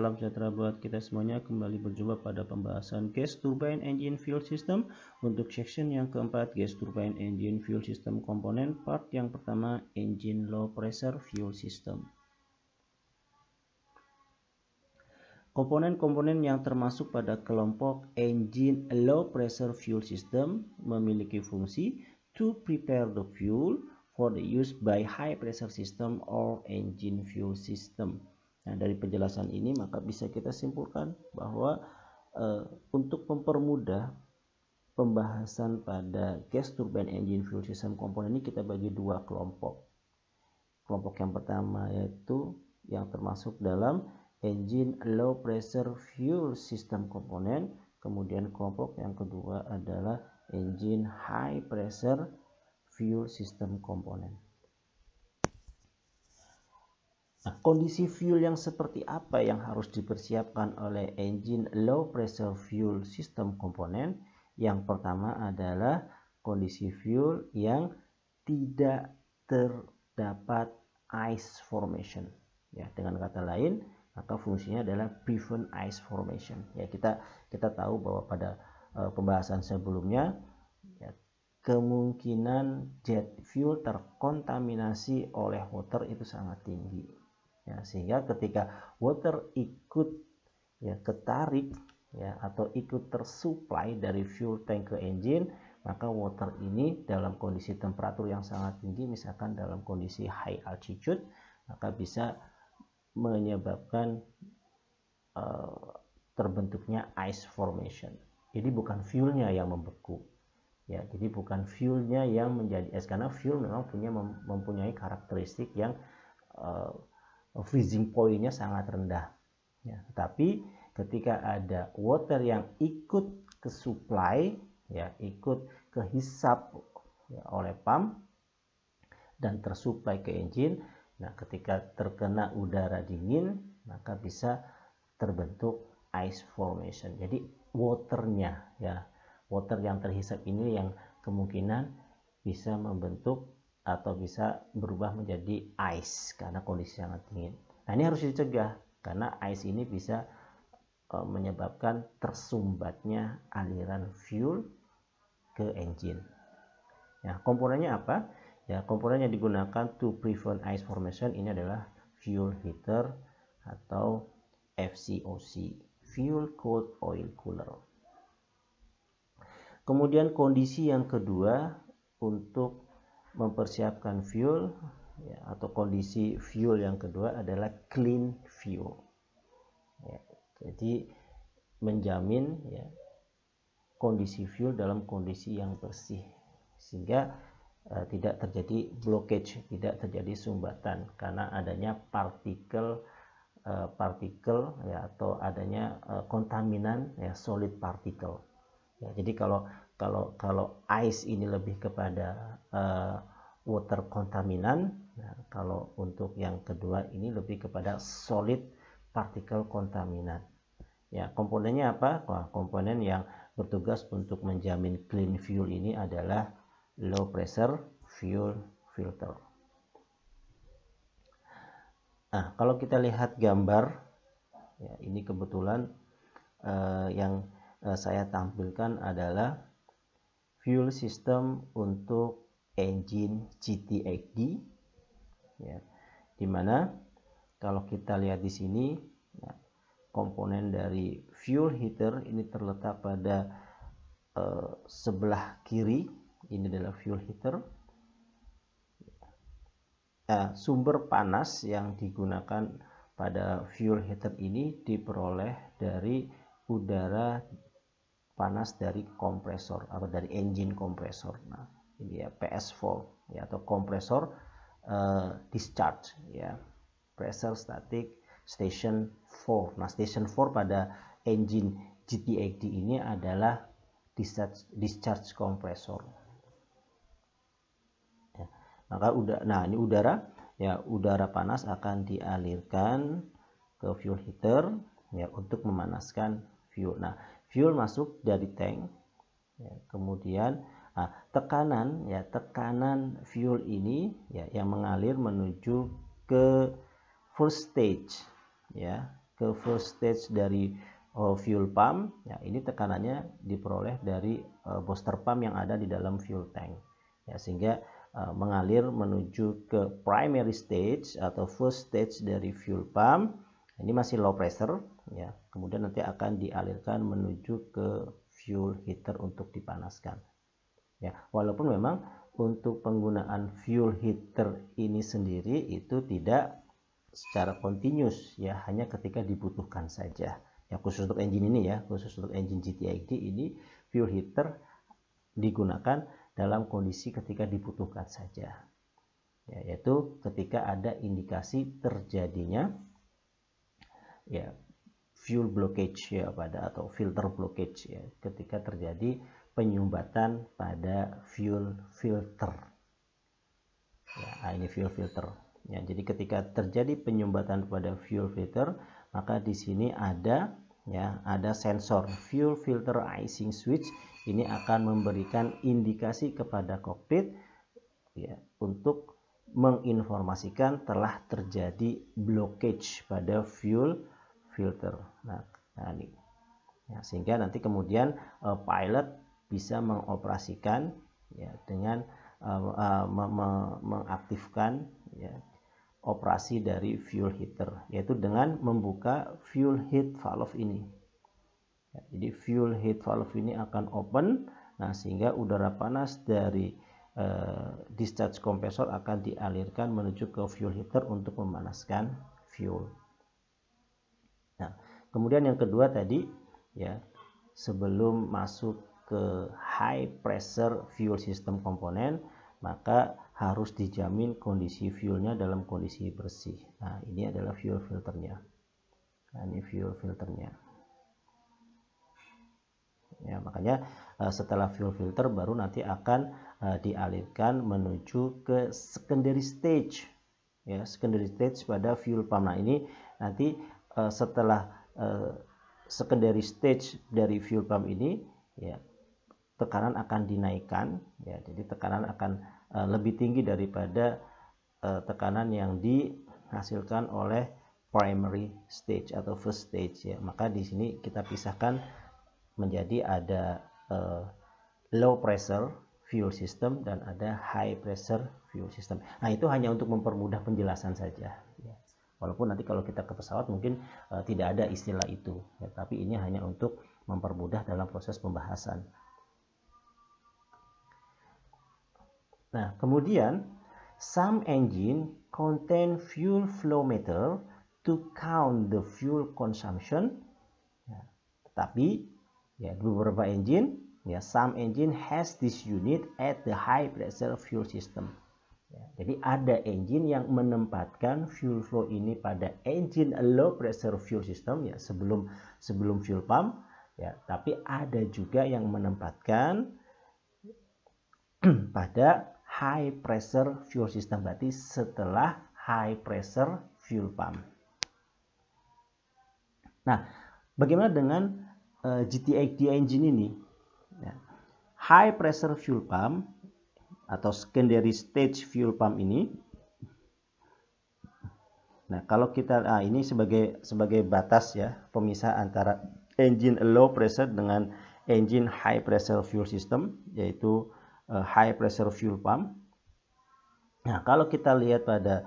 Salam sejahtera buat kita semuanya. Kembali berjumpa pada pembahasan gas turbine engine fuel system untuk section yang keempat gas turbine engine fuel system komponen part yang pertama engine low pressure fuel system. Komponen-komponen yang termasuk pada kelompok engine low pressure fuel system memiliki fungsi to prepare the fuel for the use by high pressure system or engine fuel system Nah, dari penjelasan ini maka bisa kita simpulkan bahwa e, untuk mempermudah pembahasan pada gas turbine engine fuel system komponen ini kita bagi dua kelompok. Kelompok yang pertama yaitu yang termasuk dalam engine low pressure fuel system komponen, kemudian kelompok yang kedua adalah engine high pressure fuel system komponen. Nah, kondisi fuel yang seperti apa yang harus dipersiapkan oleh engine low pressure fuel system komponen? Yang pertama adalah kondisi fuel yang tidak terdapat ice formation. Ya, dengan kata lain, maka fungsinya adalah prevent ice formation. Ya, kita kita tahu bahwa pada uh, pembahasan sebelumnya ya, kemungkinan jet fuel terkontaminasi oleh water itu sangat tinggi Ya, sehingga ketika water ikut ya ketarik ya atau ikut tersuplai dari fuel tank ke engine, maka water ini dalam kondisi temperatur yang sangat tinggi misalkan dalam kondisi high altitude, maka bisa menyebabkan uh, terbentuknya ice formation. Jadi bukan fuelnya yang membeku. Ya, jadi bukan fuelnya yang menjadi es eh, karena fuel memang punya mempunyai karakteristik yang uh, freezing pointnya sangat rendah. Ya, tetapi ketika ada water yang ikut ke supply, ya ikut ke hisap ya, oleh pump dan tersuplai ke engine, nah ketika terkena udara dingin maka bisa terbentuk ice formation. Jadi waternya ya water yang terhisap ini yang kemungkinan bisa membentuk atau bisa berubah menjadi ice karena kondisi sangat dingin. Nah, ini harus dicegah karena ice ini bisa e, menyebabkan tersumbatnya aliran fuel ke engine. Nah, komponennya apa? Ya, komponen yang digunakan to prevent ice formation ini adalah fuel heater atau FCOC, fuel cold oil cooler. Kemudian kondisi yang kedua untuk mempersiapkan fuel ya, atau kondisi fuel yang kedua adalah clean fuel ya, jadi menjamin ya, kondisi fuel dalam kondisi yang bersih sehingga uh, tidak terjadi blockage tidak terjadi sumbatan karena adanya partikel uh, partikel ya atau adanya uh, kontaminan ya solid particle. ya, jadi kalau kalau kalau ice ini lebih kepada uh, water contaminant nah, ya, kalau untuk yang kedua ini lebih kepada solid particle kontaminan ya komponennya apa Wah, komponen yang bertugas untuk menjamin clean fuel ini adalah low pressure fuel filter nah kalau kita lihat gambar ya, ini kebetulan uh, yang eh, saya tampilkan adalah fuel system untuk engine GTXD ya dimana kalau kita lihat di sini ya, komponen dari fuel heater ini terletak pada eh, sebelah kiri ini adalah fuel heater nah, sumber panas yang digunakan pada fuel heater ini diperoleh dari udara panas dari kompresor atau dari engine kompresor. Nah, ini ya PS4 ya atau kompresor uh, discharge ya. Pressure static station 4. Nah, station 4 pada engine GT80 ini adalah discharge, discharge compressor. Ya, maka udah nah ini udara ya udara panas akan dialirkan ke fuel heater ya untuk memanaskan fuel. Nah, fuel masuk dari tank ya, kemudian nah, tekanan ya tekanan fuel ini ya yang mengalir menuju ke first stage ya ke first stage dari uh, fuel pump ya ini tekanannya diperoleh dari uh, booster pump yang ada di dalam fuel tank ya sehingga eh, mengalir menuju ke primary stage atau first stage dari fuel pump ini masih low pressure ya kemudian nanti akan dialirkan menuju ke fuel heater untuk dipanaskan ya walaupun memang untuk penggunaan fuel heater ini sendiri itu tidak secara continuous ya hanya ketika dibutuhkan saja ya khusus untuk engine ini ya khusus untuk engine GTID ini fuel heater digunakan dalam kondisi ketika dibutuhkan saja ya, yaitu ketika ada indikasi terjadinya ya fuel blockage ya pada atau filter blockage ya ketika terjadi penyumbatan pada fuel filter ya, ah, ini fuel filter ya jadi ketika terjadi penyumbatan pada fuel filter maka di sini ada ya ada sensor fuel filter icing switch ini akan memberikan indikasi kepada kokpit ya untuk menginformasikan telah terjadi blockage pada fuel filter. Nah, nah ini. Ya, sehingga nanti kemudian uh, pilot bisa mengoperasikan ya, dengan uh, uh, me me mengaktifkan ya, operasi dari fuel heater, yaitu dengan membuka fuel heat valve ini. Ya, jadi fuel heat valve ini akan open, nah sehingga udara panas dari uh, discharge compressor akan dialirkan menuju ke fuel heater untuk memanaskan fuel. Kemudian yang kedua tadi ya sebelum masuk ke high pressure fuel system komponen maka harus dijamin kondisi fuelnya dalam kondisi bersih. Nah, ini adalah fuel filternya. Nah, ini fuel filternya. Ya, makanya eh, setelah fuel filter baru nanti akan eh, dialirkan menuju ke secondary stage. Ya, secondary stage pada fuel pump. Nah, ini nanti eh, setelah Eh, secondary stage dari fuel pump ini ya tekanan akan dinaikkan ya jadi tekanan akan uh, lebih tinggi daripada uh, tekanan yang dihasilkan oleh primary stage atau first stage ya maka di sini kita pisahkan menjadi ada uh, low pressure fuel system dan ada high pressure fuel system. Nah, itu hanya untuk mempermudah penjelasan saja. Ya. Walaupun nanti kalau kita ke pesawat mungkin e, tidak ada istilah itu, ya, tapi ini hanya untuk mempermudah dalam proses pembahasan. Nah, kemudian some engine contain fuel flow meter to count the fuel consumption. Ya, tetapi ya beberapa engine ya some engine has this unit at the high pressure fuel system. Ya, jadi ada engine yang menempatkan fuel flow ini pada engine low pressure fuel system ya sebelum sebelum fuel pump ya, tapi ada juga yang menempatkan pada high pressure fuel system berarti setelah high pressure fuel pump. Nah, bagaimana dengan uh, eh, GTAD engine ini? Ya, high pressure fuel pump atau secondary stage fuel pump ini. Nah, kalau kita ah, ini sebagai sebagai batas ya, pemisah antara engine low pressure dengan engine high pressure fuel system yaitu uh, high pressure fuel pump. Nah, kalau kita lihat pada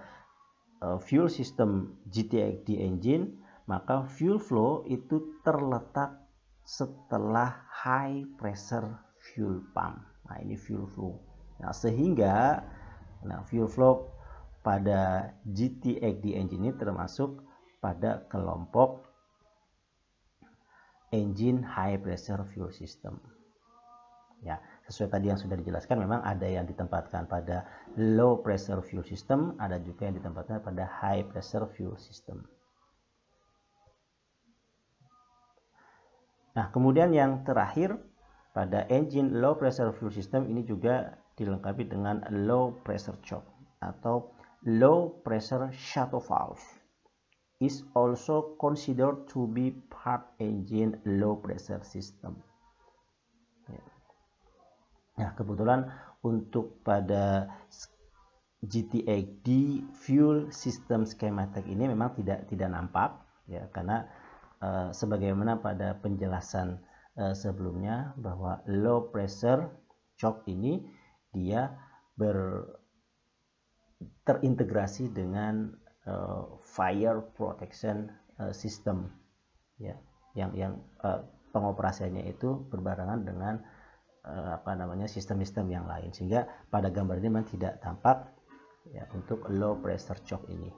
uh, fuel system GTXD engine, maka fuel flow itu terletak setelah high pressure fuel pump. Nah, ini fuel flow. Nah, sehingga nah, fuel flow pada GTX di engine ini termasuk pada kelompok engine high pressure fuel system. Ya, sesuai tadi yang sudah dijelaskan memang ada yang ditempatkan pada low pressure fuel system, ada juga yang ditempatkan pada high pressure fuel system. Nah, kemudian yang terakhir pada engine low pressure fuel system ini juga dilengkapi dengan low pressure choke atau low pressure shuttle valve is also considered to be part engine low pressure system. Ya. Nah, kebetulan untuk pada GTX di fuel system schematic ini memang tidak tidak nampak ya karena uh, sebagaimana pada penjelasan uh, sebelumnya bahwa low pressure choke ini dia ber terintegrasi dengan uh, fire protection uh, system ya yang yang uh, pengoperasiannya itu berbarengan dengan uh, apa namanya sistem-sistem yang lain sehingga pada gambar ini memang tidak tampak ya untuk low pressure choke ini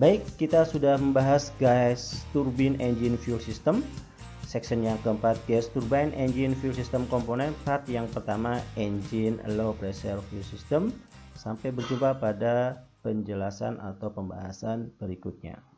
baik kita sudah membahas guys turbine engine fuel system Section yang keempat gas turbine engine fuel system komponen part yang pertama engine low pressure fuel system. Sampai berjumpa pada penjelasan atau pembahasan berikutnya.